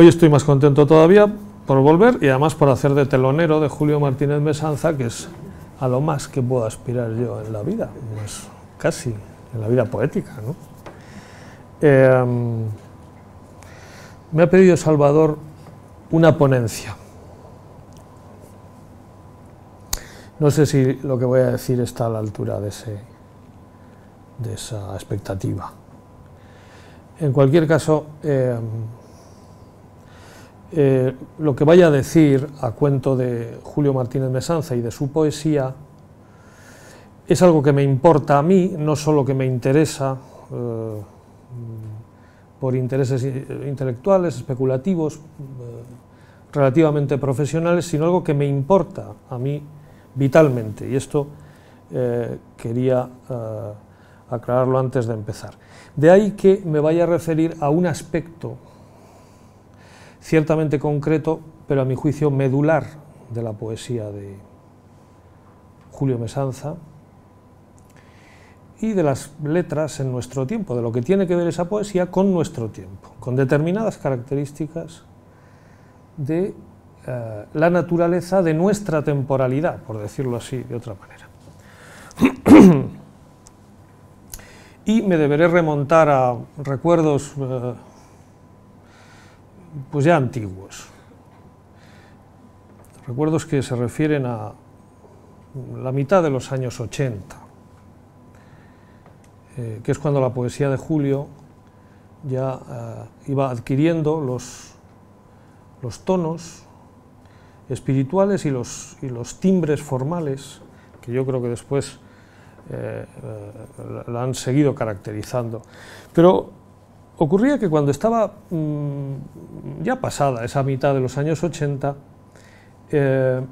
Hoy estoy más contento todavía por volver y además por hacer de telonero de Julio Martínez Mesanza, que es a lo más que puedo aspirar yo en la vida, pues casi, en la vida poética. Em, me ha pedido Salvador una ponencia. No sé si lo que voy a decir está a la altura de, ese, de esa expectativa. En cualquier caso, em, eh, lo que vaya a decir a cuento de Julio Martínez Mesanza y de su poesía es algo que me importa a mí, no solo que me interesa eh, por intereses intelectuales, especulativos, eh, relativamente profesionales, sino algo que me importa a mí vitalmente. Y esto quería aclararlo antes de empezar. De ahí que me vaya a referir a un aspecto ciertamente concreto, pero a mi juicio medular de la poesía de Julio Mesanza y de las letras en nuestro tiempo, de lo que tiene que ver esa poesía con nuestro tiempo, con determinadas características de eh, la naturaleza de nuestra temporalidad, por decirlo así de otra manera. y me deberé remontar a recuerdos eh, pues ya antiguos. Recuerdos que se refieren a la mitad de los años 80, eh, que es cuando la poesía de Julio ya eh, iba adquiriendo los, los tonos espirituales y los, y los timbres formales, que yo creo que después eh, la han seguido caracterizando. Pero ocurría que cuando estaba mm, ya pasada esa mitad de los años 80, eh,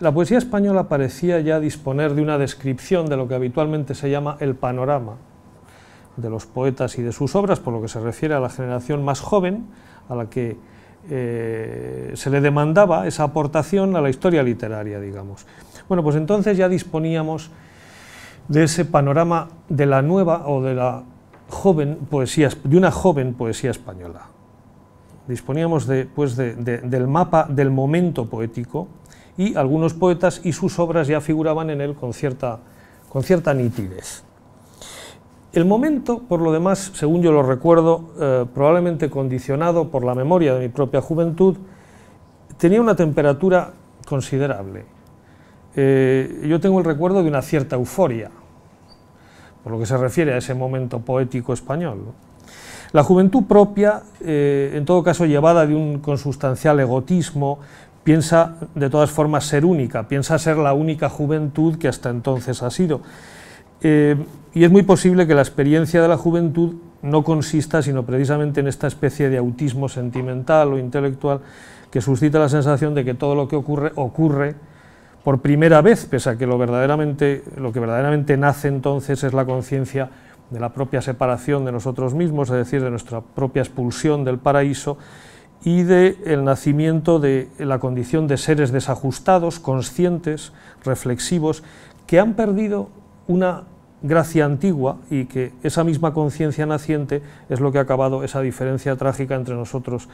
la poesía española parecía ya disponer de una descripción de lo que habitualmente se llama el panorama de los poetas y de sus obras, por lo que se refiere a la generación más joven, a la que eh, se le demandaba esa aportación a la historia literaria, digamos. Bueno, pues entonces ya disponíamos de ese panorama de la nueva o de la joven poesía, de una joven poesía española. Disponíamos pues de, del mapa del momento poético y algunos poetas y sus obras ya figuraban en él con cierta, con cierta nitidez. El momento, por lo demás, según yo lo recuerdo, eh, probablemente condicionado por la memoria de mi propia juventud, tenía una temperatura considerable. Eh, yo tengo el recuerdo de una cierta euforia, por lo que se refiere a ese momento poético español. La juventud propia, eh, en todo caso llevada de un consustancial egotismo, piensa de todas formas ser única, piensa ser la única juventud que hasta entonces ha sido. Eh, y es muy posible que la experiencia de la juventud no consista sino precisamente en esta especie de autismo sentimental o intelectual que suscita la sensación de que todo lo que ocurre ocurre por primera vez, pese a que lo, verdaderamente, lo que verdaderamente nace entonces es la conciencia de la propia separación de nosotros mismos, es decir, de nuestra propia expulsión del paraíso, y del el nacimiento de la condición de seres desajustados, conscientes, reflexivos, que han perdido una gracia antigua y que esa misma conciencia naciente es lo que ha acabado esa diferencia trágica entre nosotros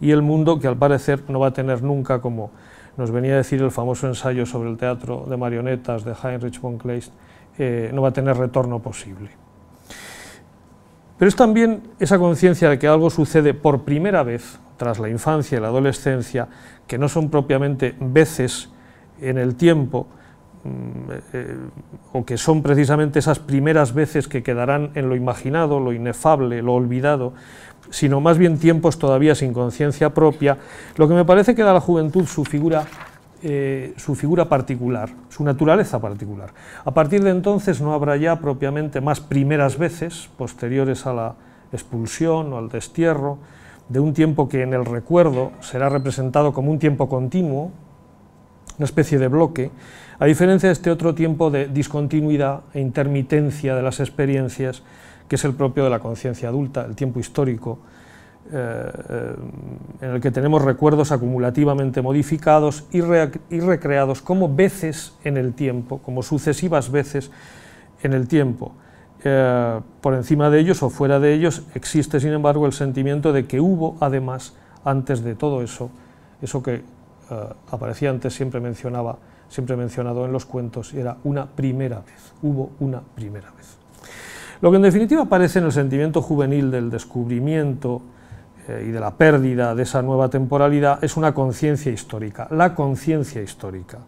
y el mundo que al parecer no va a tener nunca, como nos venía a decir el famoso ensayo sobre el teatro de marionetas de Heinrich von Kleist, eh, no va a tener retorno posible. Pero es también esa conciencia de que algo sucede por primera vez tras la infancia y la adolescencia, que no son propiamente veces en el tiempo, mm, eh, eh, o que son precisamente esas primeras veces que quedarán en lo imaginado, lo inefable, lo olvidado, sino más bien tiempos todavía sin conciencia propia, lo que me parece que da a la juventud su figura eh, su figura particular, su naturaleza particular. A partir de entonces no habrá ya propiamente más primeras veces posteriores a la expulsión o al destierro, de un tiempo que en el recuerdo será representado como un tiempo continuo, una especie de bloque, a diferencia de este otro tiempo de discontinuidad e intermitencia de las experiencias que es el propio de la conciencia adulta, el tiempo histórico, eh, eh, en el que tenemos recuerdos acumulativamente modificados y, recreados como veces en el tiempo, como sucesivas veces en el tiempo. Eh, por encima de ellos o fuera de ellos existe, sin embargo, el sentimiento de que hubo, además, antes de todo eso, eso que aparecía antes, siempre mencionaba, siempre mencionado en los cuentos, era una primera vez, hubo una primera vez. Lo que en definitiva aparece en el sentimiento juvenil del descubrimiento eh, y de la pérdida de esa nueva temporalidad es una conciencia histórica, la conciencia histórica,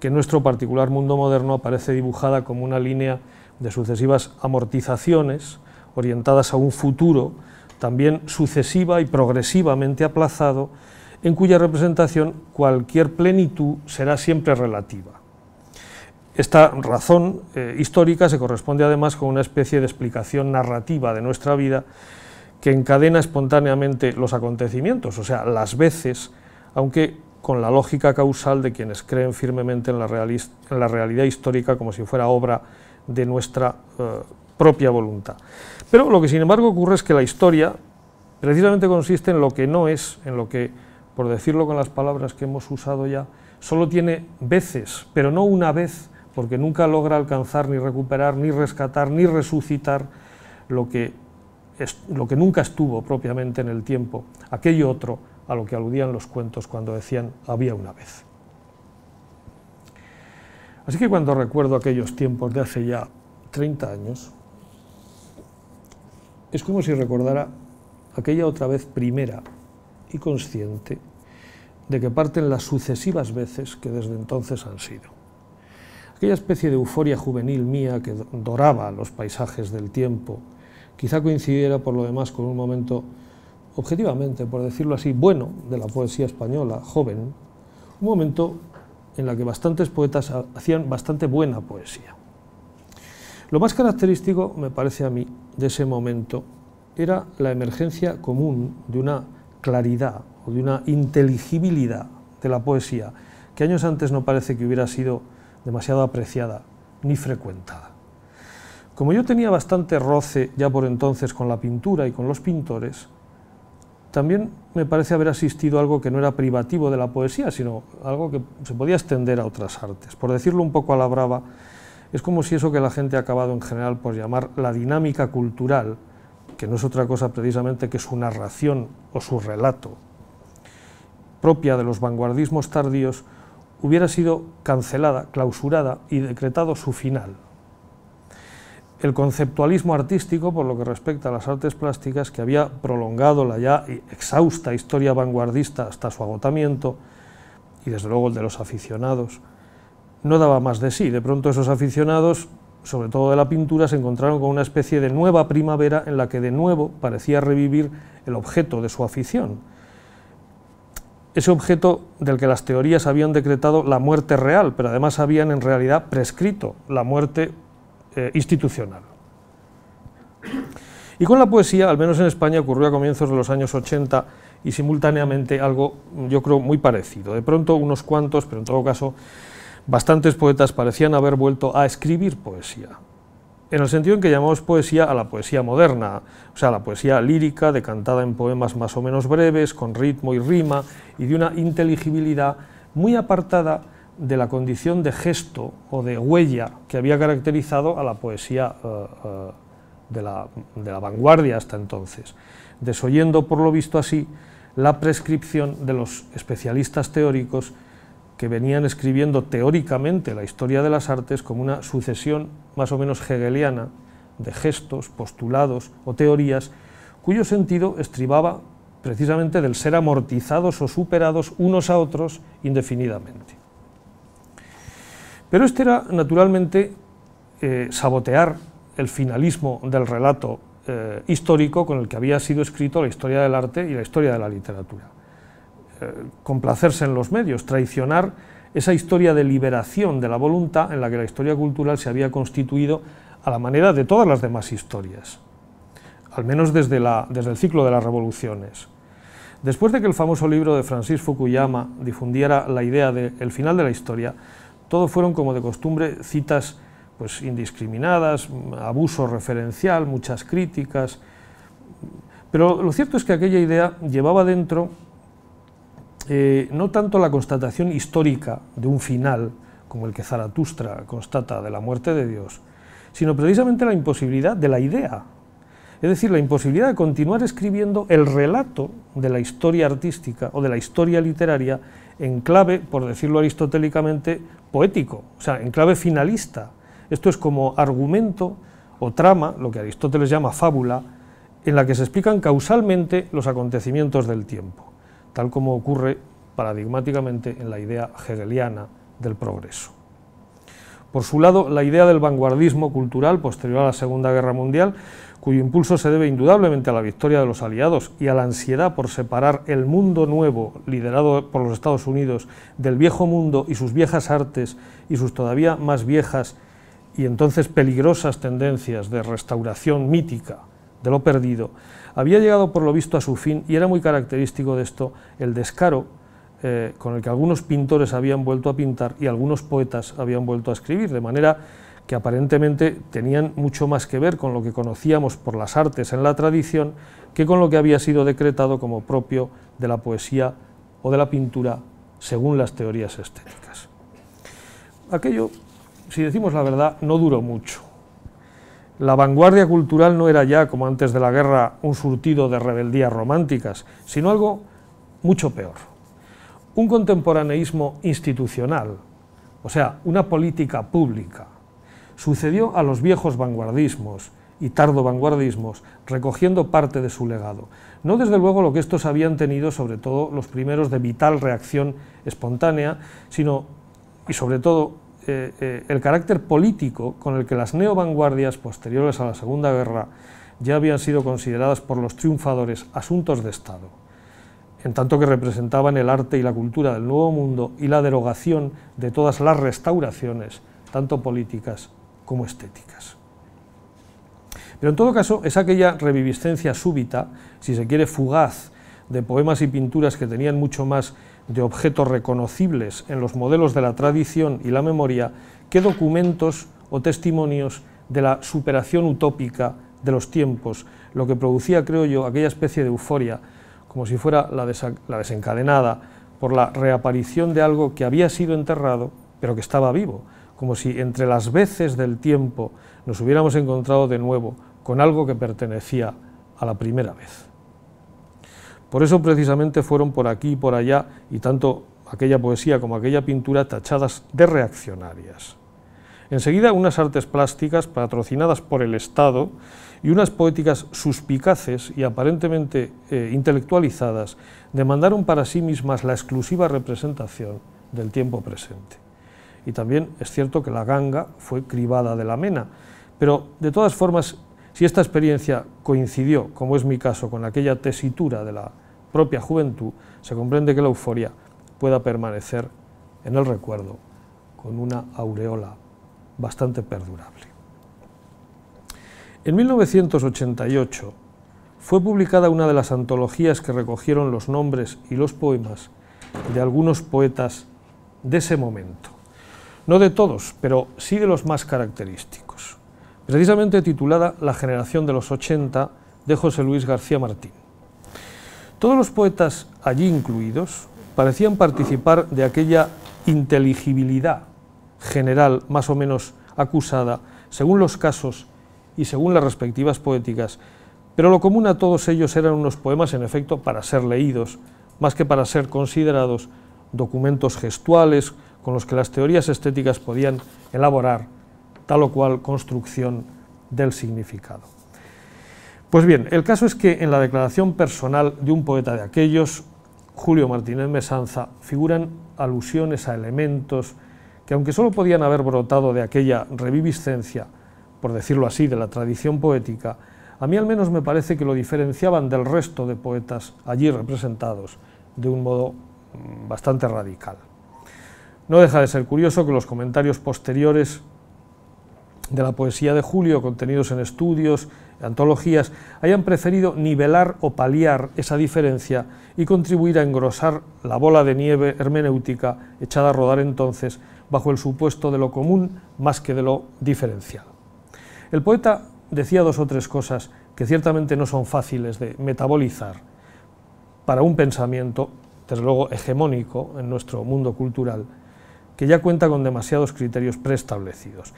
que en nuestro particular mundo moderno aparece dibujada como una línea de sucesivas amortizaciones orientadas a un futuro también sucesiva y progresivamente aplazado, en cuya representación cualquier plenitud será siempre relativa. Esta razón eh, histórica se corresponde además con una especie de explicación narrativa de nuestra vida que encadena espontáneamente los acontecimientos, o sea, las veces, aunque con la lógica causal de quienes creen firmemente en la, realidad histórica como si fuera obra de nuestra eh, propia voluntad. Pero lo que sin embargo ocurre es que la historia precisamente consiste en lo que no es, en lo que, por decirlo con las palabras que hemos usado ya, solo tiene veces, pero no una vez, porque nunca logra alcanzar, ni recuperar, ni rescatar, ni resucitar lo que, es, lo que nunca estuvo propiamente en el tiempo, aquello otro a lo que aludían los cuentos cuando decían había una vez. Así que cuando recuerdo aquellos tiempos de hace ya 30 años, es como si recordara aquella otra vez primera y consciente de que parten las sucesivas veces que desde entonces han sido. Aquella especie de euforia juvenil mía que doraba los paisajes del tiempo, quizá coincidiera por lo demás con un momento, objetivamente, por decirlo así, bueno de la poesía española, joven, un momento en la que bastantes poetas hacían bastante buena poesía. Lo más característico, me parece a mí, de ese momento era la emergencia común de una claridad o de una inteligibilidad de la poesía, que años antes no parece que hubiera sido demasiado apreciada ni frecuentada. Como yo tenía bastante roce ya por entonces con la pintura y con los pintores, también me parece haber asistido a algo que no era privativo de la poesía, sino algo que se podía extender a otras artes. Por decirlo un poco a la brava, es como si eso que la gente ha acabado en general por llamar la dinámica cultural, que no es otra cosa precisamente que su narración o su relato, propia de los vanguardismos tardíos, hubiera sido cancelada, clausurada y decretado su final. El conceptualismo artístico, por lo que respecta a las artes plásticas, que había prolongado la ya exhausta historia vanguardista hasta su agotamiento, y desde luego el de los aficionados, no daba más de sí. De pronto esos aficionados, sobre todo de la pintura, se encontraron con una especie de nueva primavera en la que de nuevo parecía revivir el objeto de su afición, ese objeto del que las teorías habían decretado la muerte real, pero además habían en realidad prescrito la muerte eh, institucional. Y con la poesía, al menos en España, ocurrió a comienzos de los años 80 y simultáneamente algo, yo creo, muy parecido. De pronto unos cuantos, pero en todo caso, bastantes poetas parecían haber vuelto a escribir poesía en el sentido en que llamamos poesía a la poesía moderna, o sea, la poesía lírica, decantada en poemas más o menos breves, con ritmo y rima, y de una inteligibilidad muy apartada de la condición de gesto o de huella que había caracterizado a la poesía eh, eh, de la vanguardia hasta entonces, desoyendo, por lo visto así, la prescripción de los especialistas teóricos que venían escribiendo teóricamente la historia de las artes como una sucesión más o menos hegeliana de gestos, postulados o teorías cuyo sentido estribaba precisamente del ser amortizados o superados unos a otros indefinidamente. Pero este era naturalmente eh, sabotear el finalismo del relato eh, histórico con el que había sido escrito la historia del arte y la historia de la literatura. Eh, complacerse en los medios, traicionar esa historia de liberación de la voluntad en la que la historia cultural se había constituido a la manera de todas las demás historias, al menos desde, la, desde el ciclo de las revoluciones. Después de que el famoso libro de Francis Fukuyama difundiera la idea de el final de la historia, todo fueron, como de costumbre, citas pues, indiscriminadas, abuso referencial, muchas críticas. Pero lo cierto es que aquella idea llevaba dentro eh, no tanto la constatación histórica de un final, como el que Zaratustra constata de la muerte de Dios, sino precisamente la imposibilidad de la idea, es decir, la imposibilidad de continuar escribiendo el relato de la historia artística o de la historia literaria en clave, por decirlo aristotélicamente, poético, o sea, en clave finalista. Esto es como argumento o trama, lo que Aristóteles llama fábula, en la que se explican causalmente los acontecimientos del tiempo tal como ocurre paradigmáticamente en la idea hegeliana del progreso. Por su lado, la idea del vanguardismo cultural posterior a la Segunda Guerra Mundial, cuyo impulso se debe indudablemente a la victoria de los aliados y a la ansiedad por separar el mundo nuevo, liderado por los Estados Unidos, del viejo mundo y sus viejas artes y sus todavía más viejas y entonces peligrosas tendencias de restauración mítica de lo perdido, había llegado por lo visto a su fin y era muy característico de esto el descaro eh, con el que algunos pintores habían vuelto a pintar y algunos poetas habían vuelto a escribir, de manera que aparentemente tenían mucho más que ver con lo que conocíamos por las artes en la tradición que con lo que había sido decretado como propio de la poesía o de la pintura según las teorías estéticas. Aquello, si decimos la verdad, no duró mucho. La vanguardia cultural no era ya, como antes de la guerra, un surtido de rebeldías románticas, sino algo mucho peor. Un contemporaneísmo institucional, o sea, una política pública, sucedió a los viejos vanguardismos y tardo-vanguardismos, recogiendo parte de su legado. No desde luego lo que estos habían tenido, sobre todo los primeros de vital reacción espontánea, sino, y sobre todo, eh, eh, el carácter político con el que las neovanguardias posteriores a la Segunda Guerra ya habían sido consideradas por los triunfadores asuntos de Estado, en tanto que representaban el arte y la cultura del Nuevo Mundo y la derogación de todas las restauraciones, tanto políticas como estéticas. Pero en todo caso, es aquella reviviscencia súbita, si se quiere fugaz, de poemas y pinturas que tenían mucho más de objetos reconocibles en los modelos de la tradición y la memoria qué documentos o testimonios de la superación utópica de los tiempos, lo que producía, creo yo, aquella especie de euforia, como si fuera la desencadenada por la reaparición de algo que había sido enterrado, pero que estaba vivo, como si entre las veces del tiempo nos hubiéramos encontrado de nuevo con algo que pertenecía a la primera vez. Por eso precisamente fueron por aquí y por allá, y tanto aquella poesía como aquella pintura tachadas de reaccionarias. Enseguida unas artes plásticas patrocinadas por el Estado y unas poéticas suspicaces y aparentemente eh, intelectualizadas demandaron para sí mismas la exclusiva representación del tiempo presente. Y también es cierto que la ganga fue cribada de la mena, pero de todas formas, si esta experiencia coincidió, como es mi caso, con aquella tesitura de la propia juventud, se comprende que la euforia pueda permanecer en el recuerdo con una aureola bastante perdurable. En 1988 fue publicada una de las antologías que recogieron los nombres y los poemas de algunos poetas de ese momento. No de todos, pero sí de los más característicos. Precisamente titulada La generación de los 80 de José Luis García Martín. Todos los poetas allí incluidos parecían participar de aquella inteligibilidad general más o menos acusada, según los casos y según las respectivas poéticas, pero lo común a todos ellos eran unos poemas en efecto para ser leídos, más que para ser considerados documentos gestuales con los que las teorías estéticas podían elaborar tal o cual construcción del significado. Pues bien, el caso es que en la declaración personal de un poeta de aquellos, Julio Martínez Mesanza, figuran alusiones a elementos que aunque solo podían haber brotado de aquella reviviscencia, por decirlo así, de la tradición poética, a mí al menos me parece que lo diferenciaban del resto de poetas allí representados de un modo mm, bastante radical. No deja de ser curioso que los comentarios posteriores de la poesía de Julio, contenidos en estudios, antologías, hayan preferido nivelar o paliar esa diferencia y contribuir a engrosar la bola de nieve hermenéutica echada a rodar entonces bajo el supuesto de lo común más que de lo diferencial. El poeta decía dos o tres cosas que ciertamente no son fáciles de metabolizar para un pensamiento, desde luego hegemónico en nuestro mundo cultural, que ya cuenta con demasiados criterios preestablecidos.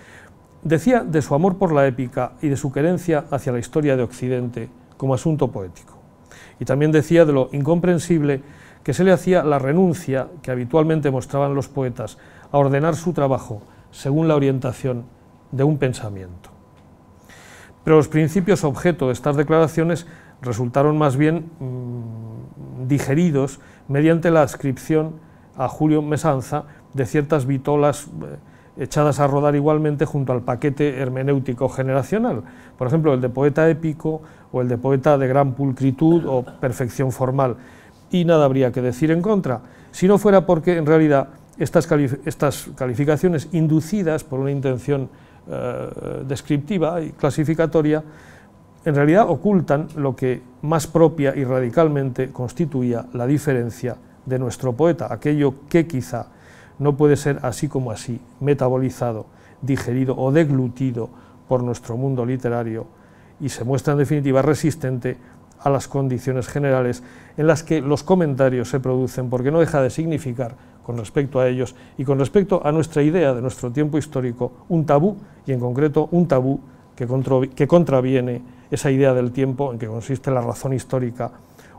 Decía de su amor por la épica y de su querencia hacia la historia de Occidente como asunto poético. Y también decía de lo incomprensible que se le hacía la renuncia que habitualmente mostraban los poetas a ordenar su trabajo según la orientación de un pensamiento. Pero los principios objeto de estas declaraciones resultaron más bien mm, digeridos mediante la adscripción a Julio Mesanza de ciertas vitolas eh, echadas a rodar igualmente junto al paquete hermenéutico generacional, por ejemplo, el de poeta épico o el de poeta de gran pulcritud o perfección formal. Y nada habría que decir en contra, si no fuera porque en realidad estas, estas calificaciones inducidas por una intención eh, descriptiva y clasificatoria, en realidad ocultan lo que más propia y radicalmente constituía la diferencia de nuestro poeta, aquello que quizá no puede ser así como así, metabolizado, digerido o deglutido por nuestro mundo literario y se muestra en definitiva resistente a las condiciones generales en las que los comentarios se producen, porque no deja de significar con respecto a ellos y con respecto a nuestra idea de nuestro tiempo histórico un tabú y en concreto un tabú que, contraviene esa idea del tiempo en que consiste la razón histórica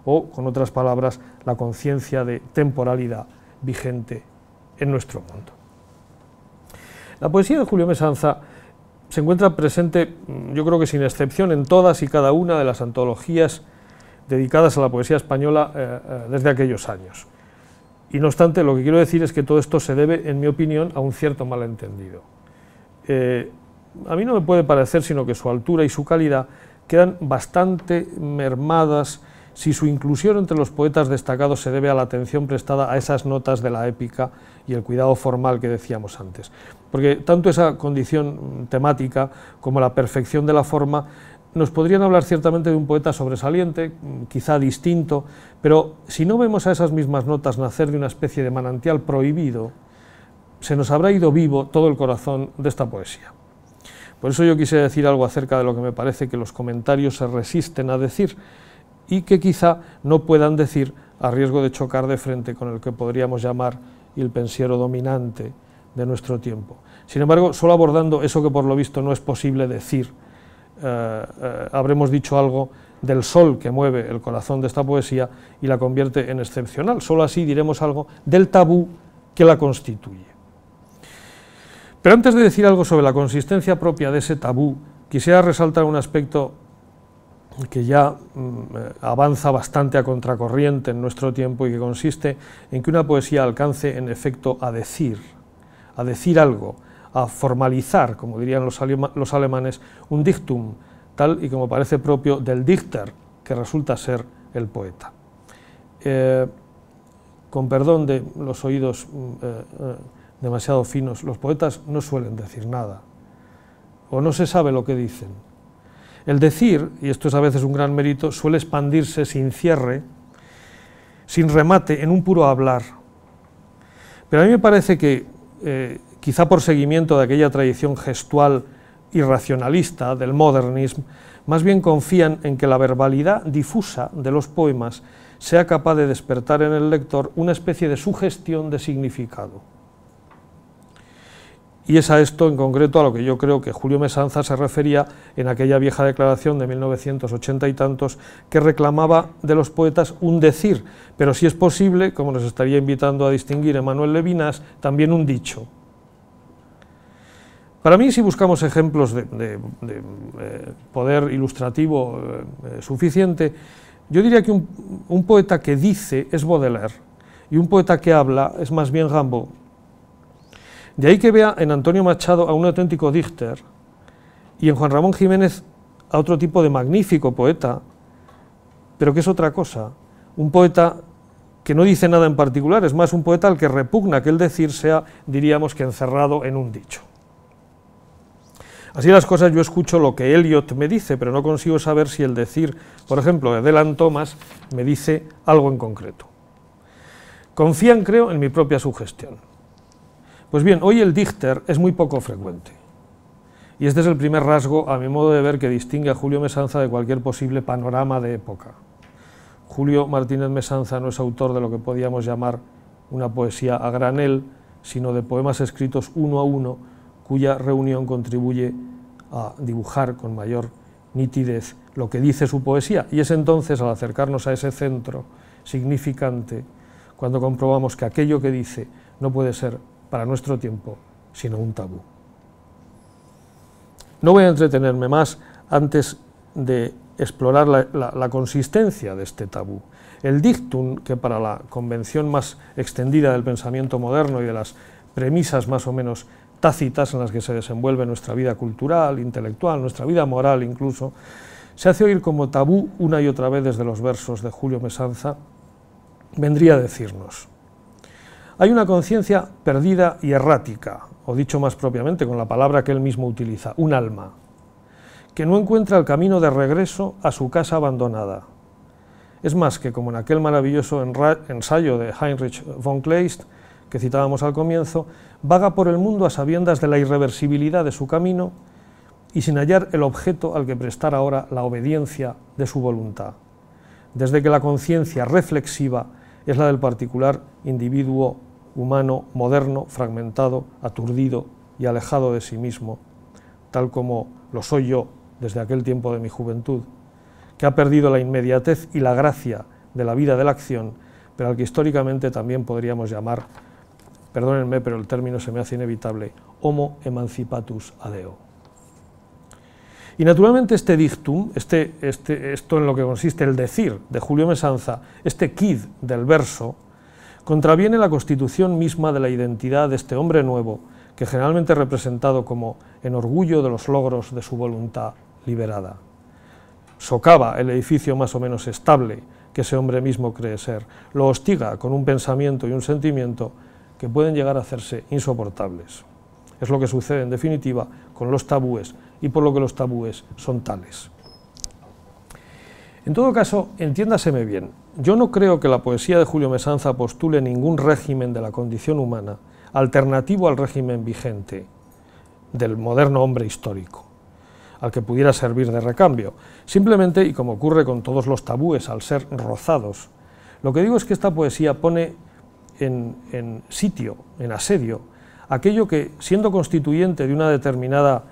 o, con otras palabras, la conciencia de temporalidad vigente en nuestro mundo. La poesía de Julio Mesanza se encuentra presente, mm, yo creo que sin excepción, en todas y cada una de las antologías dedicadas a la poesía española eh, eh, desde aquellos años. Y no obstante, lo que quiero decir es que todo esto se debe, en mi opinión, a un cierto malentendido. Eh, a mí no me puede parecer, sino que su altura y su calidad quedan bastante mermadas si su inclusión entre los poetas destacados se debe a la atención prestada a esas notas de la épica y el cuidado formal que decíamos antes. Porque tanto esa condición mm, temática como la perfección de la forma nos podrían hablar ciertamente de un poeta sobresaliente, mm, quizá distinto, pero si no vemos a esas mismas notas nacer de una especie de manantial prohibido, se nos habrá ido vivo todo el corazón de esta poesía. Por eso yo quise decir algo acerca de lo que me parece que los comentarios se resisten a decir, y que quizá no puedan decir, a riesgo de chocar de frente con el que podríamos llamar el pensiero dominante de nuestro tiempo. Sin embargo, solo abordando eso que por lo visto no es posible decir, eh, eh, habremos dicho algo del sol que mueve el corazón de esta poesía y la convierte en excepcional. Solo así diremos algo del tabú que la constituye. Pero antes de decir algo sobre la consistencia propia de ese tabú, quisiera resaltar un aspecto que ya mm, avanza bastante a contracorriente en nuestro tiempo y que consiste en que una poesía alcance en efecto a decir, a decir algo, a formalizar, como dirían los, alemanes, un dictum, tal y como parece propio del dichter, que resulta ser el poeta. Eh, con perdón de los oídos mm, eh, eh, demasiado finos, los poetas no suelen decir nada, o no se sabe lo que dicen el decir, y esto es a veces un gran mérito, suele expandirse sin cierre, sin remate, en un puro hablar. Pero a mí me parece que, eh, quizá por seguimiento de aquella tradición gestual irracionalista del modernismo, más bien confían en que la verbalidad difusa de los poemas sea capaz de despertar en el lector una especie de sugestión de significado. Y es a esto en concreto a lo que yo creo que Julio Mesanza se refería en aquella vieja declaración de 1980 y tantos que reclamaba de los poetas un decir, pero si es posible, como nos estaría invitando a distinguir Emanuel Levinas, también un dicho. Para mí, si buscamos ejemplos de, eh, poder ilustrativo eh, eh, suficiente, yo diría que un, poeta que dice es Baudelaire y un poeta que habla es más bien Gambo. De ahí que vea en Antonio Machado a un auténtico Dichter y en Juan Ramón Jiménez a otro tipo de magnífico poeta, pero que es otra cosa, un poeta que no dice nada en particular, es más un poeta al que repugna que el decir sea, diríamos que encerrado en un dicho. Así las cosas, yo escucho lo que Elliot me dice, pero no consigo saber si el decir, por ejemplo, de Delan Thomas, me dice algo en concreto. Confían, creo, en mi propia sugestión. Pues bien, hoy el Dichter es muy poco frecuente. Y este es el primer rasgo, a mi modo de ver, que distingue a Julio Mesanza de cualquier posible panorama de época. Julio Martínez Mesanza no es autor de lo que podíamos llamar una poesía a granel, sino de poemas escritos uno a uno, cuya reunión contribuye a dibujar con mayor nitidez lo que dice su poesía. Y es entonces, al acercarnos a ese centro significante, cuando comprobamos que aquello que dice no puede ser para nuestro tiempo, sino un tabú. No voy a entretenerme más antes de explorar la, consistencia de este tabú. El dictum, que para la convención más extendida del pensamiento moderno y de las premisas más o menos tácitas en las que se desenvuelve nuestra vida cultural, intelectual, nuestra vida moral incluso, se hace oír como tabú una y otra vez desde los versos de Julio Mesanza, vendría a decirnos, hay una conciencia perdida y errática, o dicho más propiamente con la palabra que él mismo utiliza, un alma, que no encuentra el camino de regreso a su casa abandonada. Es más que como en aquel maravilloso ensayo de Heinrich von Kleist, que citábamos al comienzo, vaga por el mundo a sabiendas de la irreversibilidad de su camino y sin hallar el objeto al que prestar ahora la obediencia de su voluntad, desde que la conciencia reflexiva es la del particular individuo humano moderno, fragmentado, aturdido y alejado de sí mismo, tal como lo soy yo desde aquel tiempo de mi juventud, que ha perdido la inmediatez y la gracia de la vida de la acción, pero al que históricamente también podríamos llamar, perdónenme, pero el término se me hace inevitable, homo emancipatus adeo. Y naturalmente este dictum, este, este esto en lo que consiste el decir de Julio Mesanza, este quid del verso, contraviene la constitución misma de la identidad de este hombre nuevo, que generalmente representado como en orgullo de los logros de su voluntad liberada. Socava el edificio más o menos estable que ese hombre mismo cree ser, lo hostiga con un pensamiento y un sentimiento que pueden llegar a hacerse insoportables. Es lo que sucede en definitiva con los tabúes y por lo que los tabúes son tales. En todo caso, entiéndaseme bien, yo no creo que la poesía de Julio Mesanza postule ningún régimen de la condición humana alternativo al régimen vigente del moderno hombre histórico, al que pudiera servir de recambio. Simplemente, y como ocurre con todos los tabúes al ser rozados, lo que digo es que esta poesía pone en, sitio, en asedio, aquello que, siendo constituyente de una determinada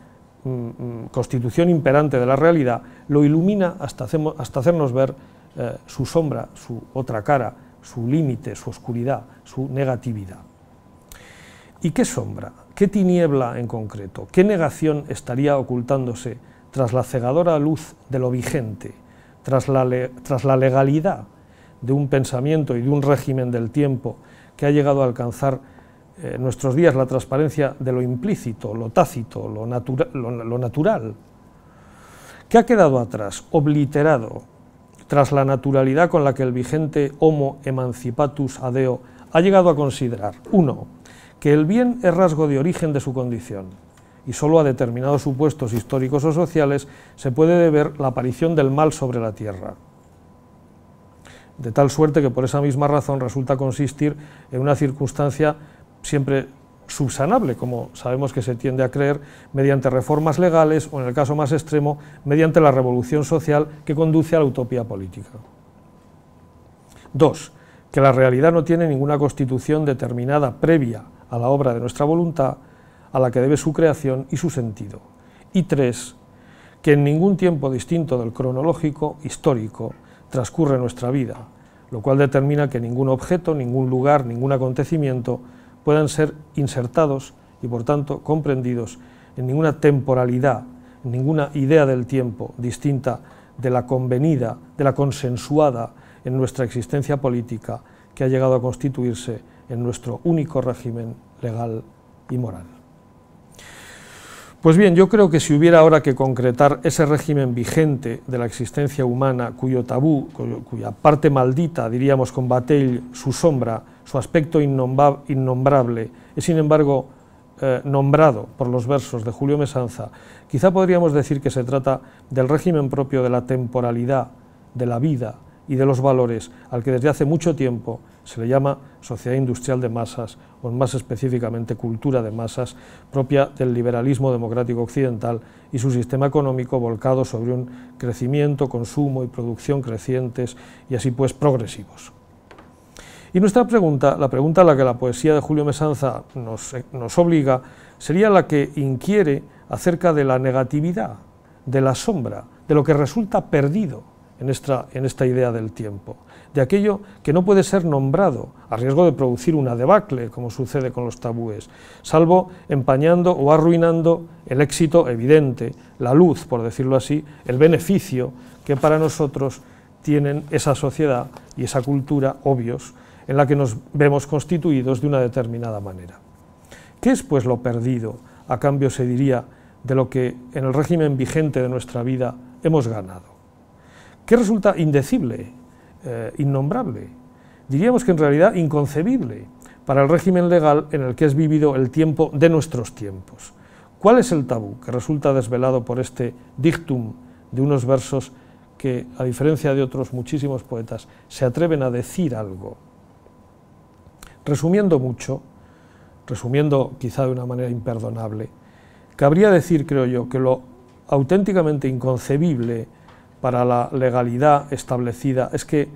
mm, mm, constitución imperante de la realidad, lo ilumina hasta hacernos ver eh, su sombra, su otra cara, su límite, su oscuridad, su negatividad. ¿Y qué sombra? ¿Qué tiniebla en concreto? ¿Qué negación estaría ocultándose tras la cegadora luz de lo vigente, tras la, tras la legalidad de un pensamiento y de un régimen del tiempo que ha llegado a alcanzar eh, nuestros días la transparencia de lo implícito, lo tácito, lo, lo, natural, ¿Qué ha quedado atrás, obliterado, tras la naturalidad con la que el vigente Homo emancipatus adeo ha llegado a considerar, uno, que el bien es rasgo de origen de su condición, y sólo a determinados supuestos históricos o sociales se puede deber la aparición del mal sobre la tierra. De tal suerte que por esa misma razón resulta consistir en una circunstancia siempre subsanable, como sabemos que se tiende a creer, mediante reformas legales o, en el caso más extremo, mediante la revolución social que conduce a la utopía política. Dos, que la realidad no tiene ninguna constitución determinada previa a la obra de nuestra voluntad, a la que debe su creación y su sentido. Y tres, que en ningún tiempo distinto del cronológico histórico transcurre nuestra vida, lo cual determina que ningún objeto, ningún lugar, ningún acontecimiento puedan ser insertados y por tanto comprendidos en ninguna temporalidad, en ninguna idea del tiempo distinta de la convenida, de la consensuada en nuestra existencia política que ha llegado a constituirse en nuestro único régimen legal y moral. Pues bien, yo creo que si hubiera ahora que concretar ese régimen vigente de la existencia humana cuyo tabú, cuya parte maldita, diríamos, combate su sombra, su aspecto innombrable, es sin embargo eh, nombrado por los versos de Julio Mesanza, quizá podríamos decir que se trata del régimen propio de la temporalidad, de la vida y de los valores, al que desde hace mucho tiempo se le llama sociedad industrial de masas, o más específicamente cultura de masas, propia del liberalismo democrático occidental y su sistema económico volcado sobre un crecimiento, consumo y producción crecientes y así pues progresivos. Y nuestra pregunta, la pregunta a la que la poesía de Julio Mesanza nos, obliga, sería la que inquiere acerca de la negatividad, de la sombra, de lo que resulta perdido en esta idea del tiempo, de aquello que no puede ser nombrado a riesgo de producir una debacle, como sucede con los tabúes, salvo empañando o arruinando el éxito evidente, la luz, por decirlo así, el beneficio que para nosotros tienen esa sociedad y esa cultura obvios en la que nos vemos constituidos de una determinada manera. ¿Qué es pues lo perdido, a cambio se diría, de lo que en el régimen vigente de nuestra vida hemos ganado? ¿Qué resulta indecible, eh, innombrable? Diríamos que en realidad inconcebible para el régimen legal en el que es vivido el tiempo de nuestros tiempos. ¿Cuál es el tabú que resulta desvelado por este dictum de unos versos que, a diferencia de otros muchísimos poetas, se atreven a decir algo Resumiendo mucho, resumiendo quizá de una manera imperdonable, cabría decir, creo yo, que lo auténticamente inconcebible para la legalidad establecida es que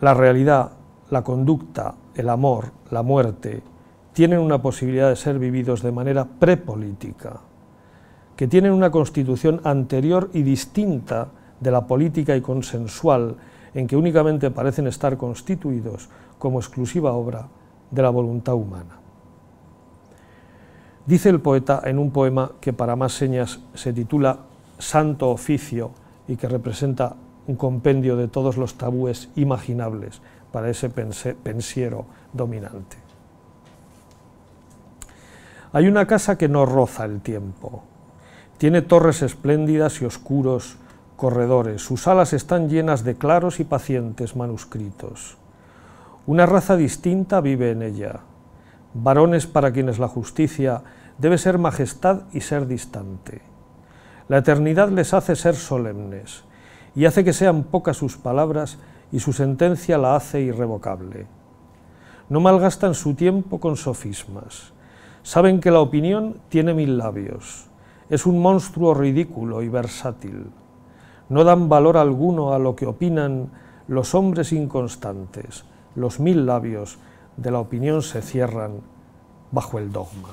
la realidad, la conducta, el amor, la muerte, tienen una posibilidad de ser vividos de manera prepolítica, que tienen una constitución anterior y distinta de la política y consensual, en que únicamente parecen estar constituidos como exclusiva obra de la voluntad humana. Dice el poeta en un poema que para más señas se titula Santo Oficio y que representa un compendio de todos los tabúes imaginables para ese pensiero dominante. Hay una casa que no roza el tiempo. Tiene torres espléndidas y oscuros corredores. Sus alas están llenas de claros y pacientes manuscritos. Una raza distinta vive en ella. Varones para quienes la justicia debe ser majestad y ser distante. La eternidad les hace ser solemnes y hace que sean pocas sus palabras y su sentencia la hace irrevocable. No malgastan su tiempo con sofismas. Saben que la opinión tiene mil labios. Es un monstruo ridículo y versátil. No dan valor alguno a lo que opinan los hombres inconstantes, los mil labios de la opinión se cierran bajo el dogma.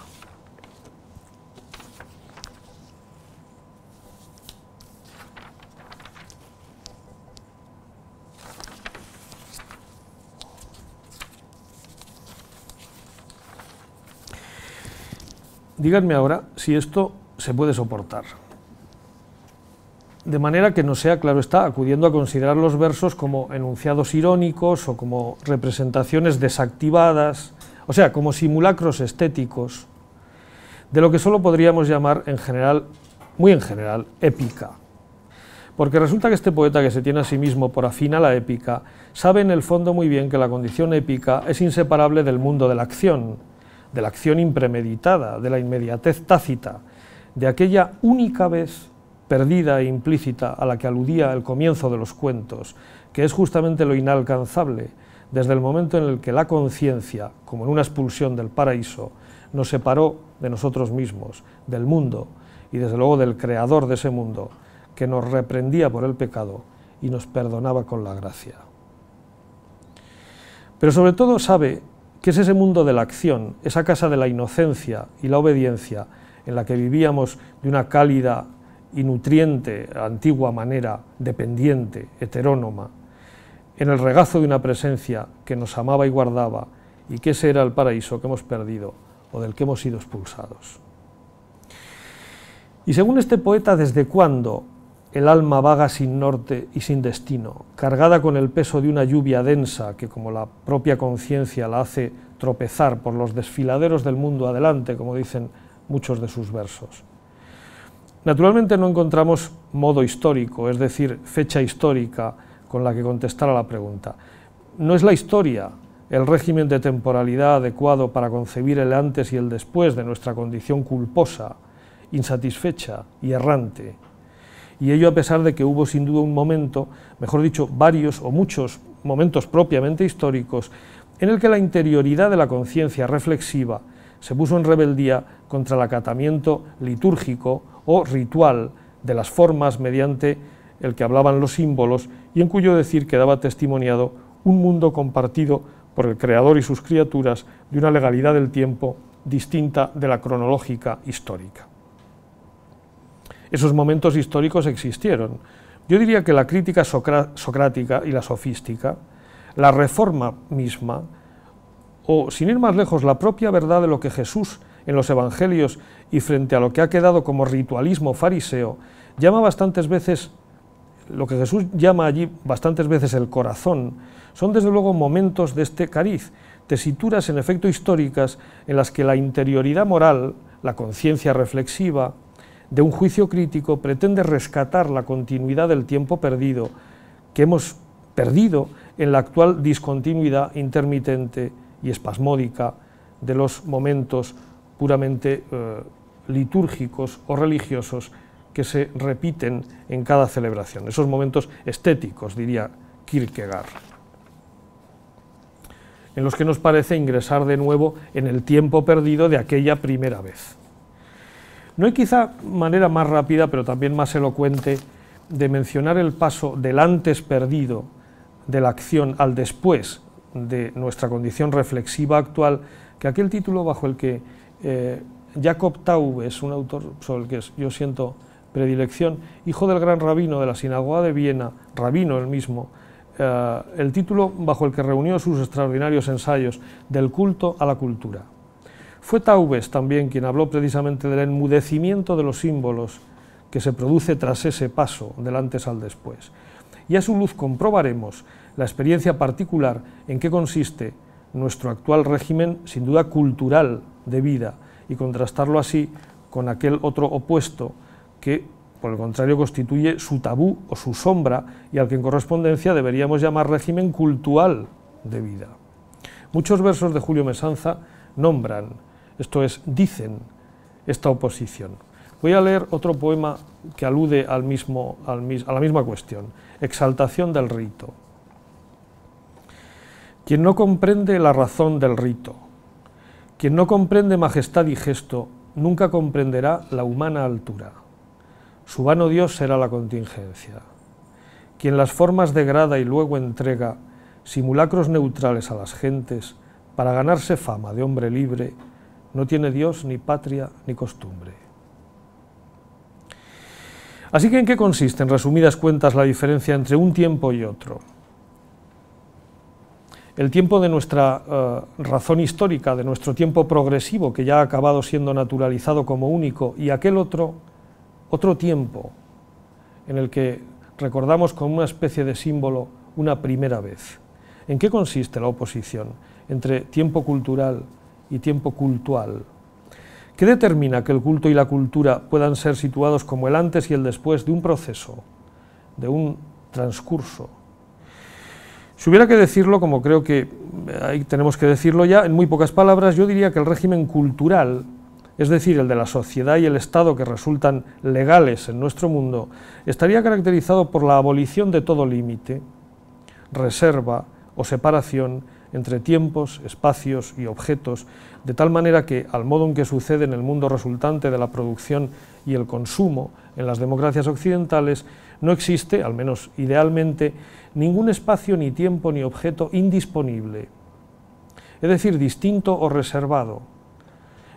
Díganme ahora si esto se puede soportar de manera que no sea, claro está, acudiendo a considerar los versos como enunciados irónicos o como representaciones desactivadas, o sea, como simulacros estéticos, de lo que solo podríamos llamar en general, muy en general, épica. Porque resulta que este poeta que se tiene a sí mismo por afín a la épica, sabe en el fondo muy bien que la condición épica es inseparable del mundo de la acción, de la acción impremeditada, de la inmediatez tácita, de aquella única vez perdida e implícita a la que aludía el comienzo de los cuentos, que es justamente lo inalcanzable, desde el momento en el que la conciencia, como en una expulsión del paraíso, nos separó de nosotros mismos, del mundo y desde luego del creador de ese mundo, que nos reprendía por el pecado y nos perdonaba con la gracia. Pero sobre todo sabe que es ese mundo de la acción, esa casa de la inocencia y la obediencia en la que vivíamos de una cálida y nutriente, antigua manera, dependiente, heterónoma, en el regazo de una presencia que nos amaba y guardaba, y que ese era el paraíso que hemos perdido o del que hemos sido expulsados. Y según este poeta, ¿desde cuándo el alma vaga sin norte y sin destino, cargada con el peso de una lluvia densa que como la propia conciencia la hace tropezar por los desfiladeros del mundo adelante, como dicen muchos de sus versos? Naturalmente no encontramos modo histórico, es decir, fecha histórica con la que contestar a la pregunta. No es la historia el régimen de temporalidad adecuado para concebir el antes y el después de nuestra condición culposa, insatisfecha y errante. Y ello a pesar de que hubo sin duda un momento, mejor dicho, varios o muchos momentos propiamente históricos, en el que la interioridad de la conciencia reflexiva se puso en rebeldía contra el acatamiento litúrgico o ritual de las formas mediante el que hablaban los símbolos y en cuyo decir quedaba testimoniado un mundo compartido por el Creador y sus criaturas de una legalidad del tiempo distinta de la cronológica histórica. Esos momentos históricos existieron. Yo diría que la crítica socrática y la sofística, la reforma misma, o sin ir más lejos, la propia verdad de lo que Jesús en los Evangelios y frente a lo que ha quedado como ritualismo fariseo, llama bastantes veces, lo que Jesús llama allí bastantes veces el corazón, son desde luego momentos de este cariz, tesituras en efecto históricas en las que la interioridad moral, la conciencia reflexiva, de un juicio crítico pretende rescatar la continuidad del tiempo perdido, que hemos perdido en la actual discontinuidad intermitente y espasmódica de los momentos puramente eh, litúrgicos o religiosos que se repiten en cada celebración, esos momentos estéticos, diría Kierkegaard, en los que nos parece ingresar de nuevo en el tiempo perdido de aquella primera vez. No hay quizá manera más rápida, pero también más elocuente, de mencionar el paso del antes perdido de la acción al después de nuestra condición reflexiva actual que aquel título bajo el que eh, Jacob Taubes, es un autor sobre el que yo siento predilección, hijo del gran rabino de la sinagoga de Viena, rabino el mismo, eh, el título bajo el que reunió sus extraordinarios ensayos, Del culto a la cultura. Fue Taubes también quien habló precisamente del enmudecimiento de los símbolos que se produce tras ese paso del antes al después. Y a su luz comprobaremos la experiencia particular en qué consiste nuestro actual régimen, sin duda cultural de vida, y contrastarlo así con aquel otro opuesto que, por el contrario, constituye su tabú o su sombra y al que en correspondencia deberíamos llamar régimen cultural de vida. Muchos versos de Julio Mesanza nombran, esto es, dicen, esta oposición. Voy a leer otro poema que alude al mismo, a la misma cuestión, Exaltación del rito. Quien no comprende la razón del rito, quien no comprende majestad y gesto, nunca comprenderá la humana altura. Su vano Dios será la contingencia. Quien las formas degrada y luego entrega simulacros neutrales a las gentes para ganarse fama de hombre libre, no tiene Dios ni patria ni costumbre. Así que, ¿en qué consiste, en resumidas cuentas, la diferencia entre un tiempo y otro? el tiempo de nuestra eh, razón histórica, de nuestro tiempo progresivo, que ya ha acabado siendo naturalizado como único, y aquel otro, otro tiempo en el que recordamos con una especie de símbolo una primera vez. ¿En qué consiste la oposición entre tiempo cultural y tiempo cultual? ¿Qué determina que el culto y la cultura puedan ser situados como el antes y el después de un proceso, de un transcurso, si hubiera que decirlo, como creo que eh, ahí tenemos que decirlo ya, en muy pocas palabras, yo diría que el régimen cultural, es decir, el de la sociedad y el Estado que resultan legales en nuestro mundo, estaría caracterizado por la abolición de todo límite, reserva o separación entre tiempos, espacios y objetos, de tal manera que, al modo en que sucede en el mundo resultante de la producción y el consumo en las democracias occidentales, no existe, al menos idealmente, ningún espacio ni tiempo ni objeto indisponible, es decir, distinto o reservado,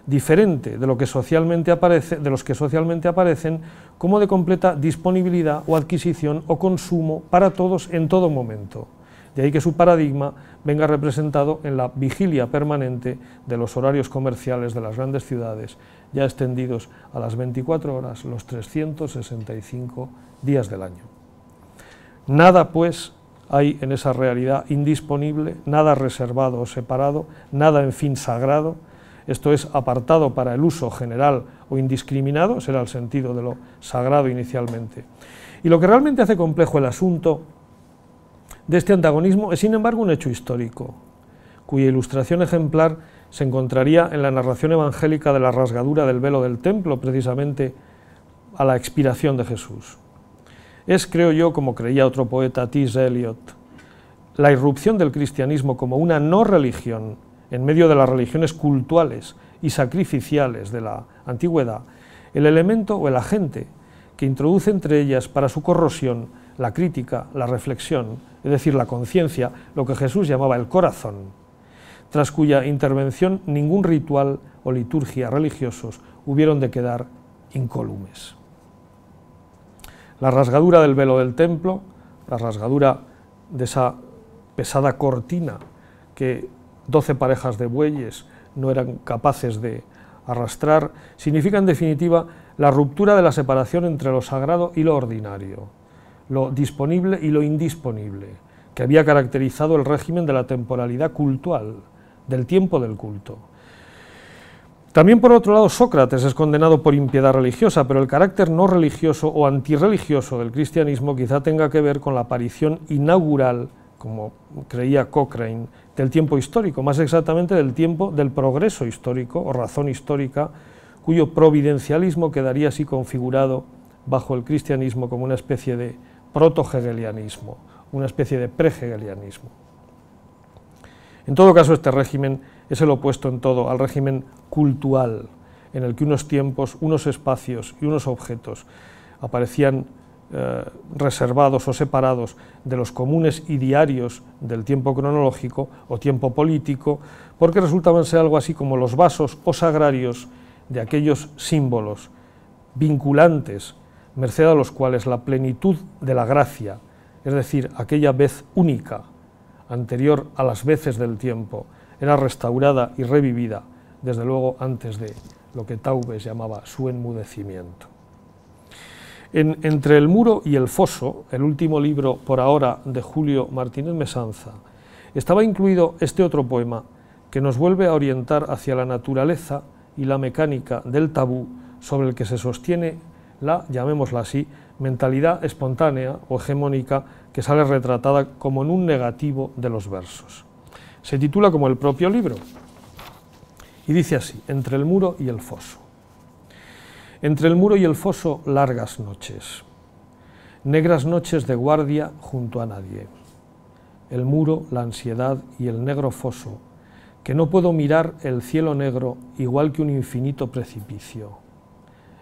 diferente de, lo que socialmente aparece, de los que socialmente aparecen, como de completa disponibilidad o adquisición o consumo para todos en todo momento. De ahí que su paradigma venga representado en la vigilia permanente de los horarios comerciales de las grandes ciudades, ya extendidos a las 24 horas los 365 días del año. Nada, pues, hay en esa realidad indisponible, nada reservado o separado, nada en fin sagrado, esto es apartado para el uso general o indiscriminado, será el sentido de lo sagrado inicialmente. Y lo que realmente hace complejo el asunto de este antagonismo es, sin embargo, un hecho histórico, cuya ilustración ejemplar se encontraría en la narración evangélica de la rasgadura del velo del templo, precisamente a la expiración de Jesús es, creo yo, como creía otro poeta, T.S. Eliot, la irrupción del cristianismo como una no religión en medio de las religiones cultuales y sacrificiales de la antigüedad, el elemento o el agente que introduce entre ellas para su corrosión la crítica, la reflexión, es decir, la conciencia, lo que Jesús llamaba el corazón, tras cuya intervención ningún ritual o liturgia religiosos hubieron de quedar incólumes la rasgadura del velo del templo, la rasgadura de esa pesada cortina que doce parejas de bueyes no eran capaces de arrastrar, significa en definitiva la ruptura de la separación entre lo sagrado y lo ordinario, lo disponible y lo indisponible, que había caracterizado el régimen de la temporalidad cultual, del tiempo del culto. También por otro lado Sócrates es condenado por impiedad religiosa, pero el carácter no religioso o antirreligioso del cristianismo quizá tenga que ver con la aparición inaugural, como creía Cochrane, del tiempo histórico, más exactamente del tiempo del progreso histórico o razón histórica, cuyo providencialismo quedaría así configurado bajo el cristianismo como una especie de proto-hegelianismo, una especie de pre-hegelianismo. En todo caso, este régimen es el opuesto en todo al régimen cultural, en el que unos tiempos, unos espacios y unos objetos aparecían eh, reservados o separados de los comunes y diarios del tiempo cronológico o tiempo político, porque resultaban ser algo así como los vasos o sagrarios de aquellos símbolos vinculantes, merced a los cuales la plenitud de la gracia, es decir, aquella vez única, anterior a las veces del tiempo, era restaurada y revivida, desde luego antes de lo que Taubes llamaba su enmudecimiento. En, entre el muro y el foso, el último libro por ahora de Julio Martínez Mesanza, estaba incluido este otro poema que nos vuelve a orientar hacia la naturaleza y la mecánica del tabú sobre el que se sostiene la, llamémosla así, mentalidad espontánea o hegemónica que sale retratada como en un negativo de los versos. Se titula como el propio libro y dice así, Entre el muro y el foso. Entre el muro y el foso largas noches, negras noches de guardia junto a nadie. El muro, la ansiedad y el negro foso, que no puedo mirar el cielo negro igual que un infinito precipicio.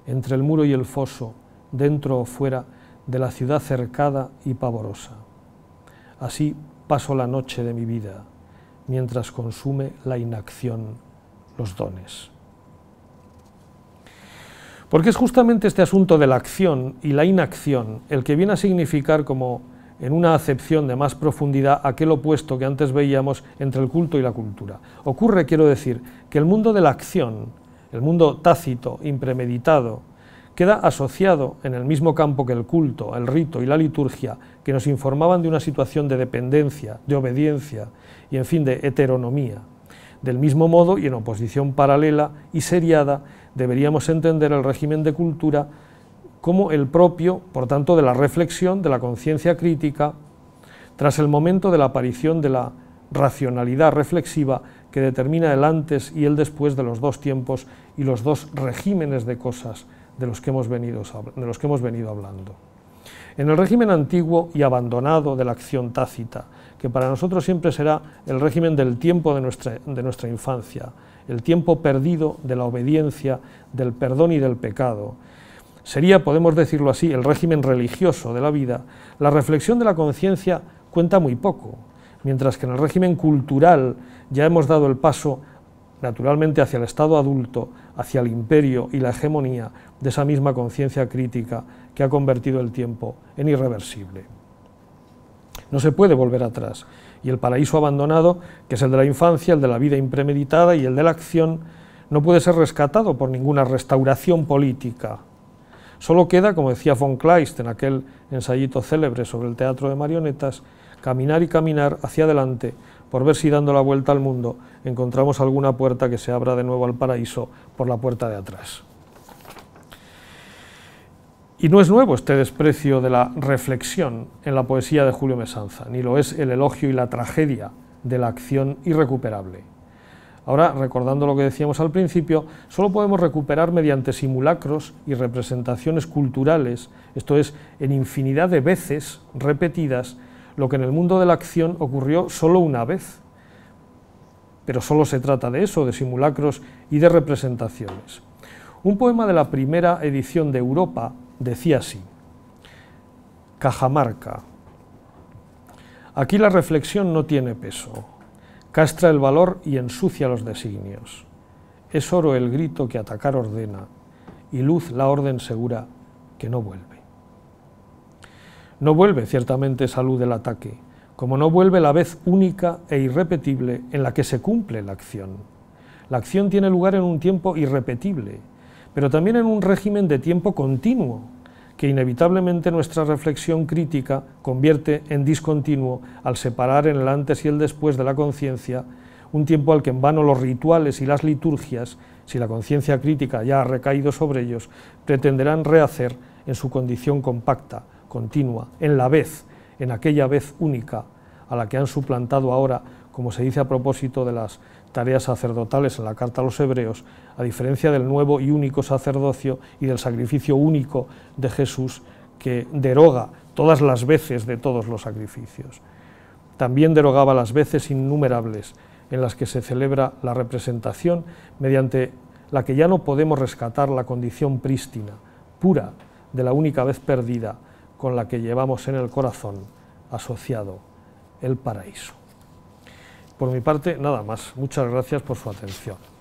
Entre el muro y el foso, dentro o fuera de la ciudad cercada y pavorosa. Así paso la noche de mi vida mientras consume la inacción los dones. Porque es justamente este asunto de la acción y la inacción el que viene a significar como en una acepción de más profundidad aquel opuesto que antes veíamos entre el culto y la cultura. Ocurre, quiero decir, que el mundo de la acción, el mundo tácito, impremeditado, queda asociado en el mismo campo que el culto, el rito y la liturgia, que nos informaban de una situación de dependencia, de obediencia y, en fin, de heteronomía. Del mismo modo y en oposición paralela y seriada, deberíamos entender el régimen de cultura como el propio, por tanto, de la reflexión, de la conciencia crítica, tras el momento de la aparición de la racionalidad reflexiva que determina el antes y el después de los dos tiempos y los dos regímenes de cosas de los que hemos venido, de los que hemos venido hablando. En el régimen antiguo y abandonado de la acción tácita, que para nosotros siempre será el régimen del tiempo de nuestra infancia, el tiempo perdido de la obediencia, del perdón y del pecado, sería, podemos decirlo así, el régimen religioso de la vida, la reflexión de la conciencia cuenta muy poco, mientras que en el régimen cultural ya hemos dado el paso naturalmente hacia el Estado adulto, hacia el imperio y la hegemonía, de esa misma conciencia crítica que ha convertido el tiempo en irreversible. No se puede volver atrás, y el paraíso abandonado, que es el de la infancia, el de la vida impremeditada y el de la acción, no puede ser rescatado por ninguna restauración política. Solo queda, como decía von Kleist en aquel ensayito célebre sobre el teatro de marionetas, caminar y caminar hacia adelante por ver si dando la vuelta al mundo encontramos alguna puerta que se abra de nuevo al paraíso por la puerta de atrás. Y no es nuevo este desprecio de la reflexión en la poesía de Julio Mesanza, ni lo es el elogio y la tragedia de la acción irrecuperable. Ahora, recordando lo que decíamos al principio, solo podemos recuperar mediante simulacros y representaciones culturales, esto es, en infinidad de veces repetidas, lo que en el mundo de la acción ocurrió solo una vez. Pero solo se trata de eso, de simulacros y de representaciones. Un poema de la primera edición de Europa, decía así, Cajamarca, aquí la reflexión no tiene peso, castra el valor y ensucia los designios. Es oro el grito que atacar ordena y luz la orden segura que no vuelve. No vuelve ciertamente salud luz del ataque, como no vuelve la vez única e irrepetible en la que se cumple la acción. La acción tiene lugar en un tiempo irrepetible, pero también en un régimen de tiempo continuo, que inevitablemente nuestra reflexión crítica convierte en discontinuo al separar en el antes y el después de la conciencia, un tiempo al que en vano los rituales y las liturgias, si la conciencia crítica ya ha recaído sobre ellos, pretenderán rehacer en su condición compacta, continua, en la vez, en aquella vez única, a la que han suplantado ahora, como se dice a propósito de las tareas sacerdotales en la carta a los hebreos, a diferencia del nuevo y único sacerdocio y del sacrificio único de Jesús que deroga todas las veces de todos los sacrificios. También derogaba las veces innumerables en las que se celebra la representación mediante la que ya no podemos rescatar la condición prístina, pura, de la única vez perdida con la que llevamos en el corazón asociado el paraíso. Por mi parte, nada más. Muchas gracias por su atención.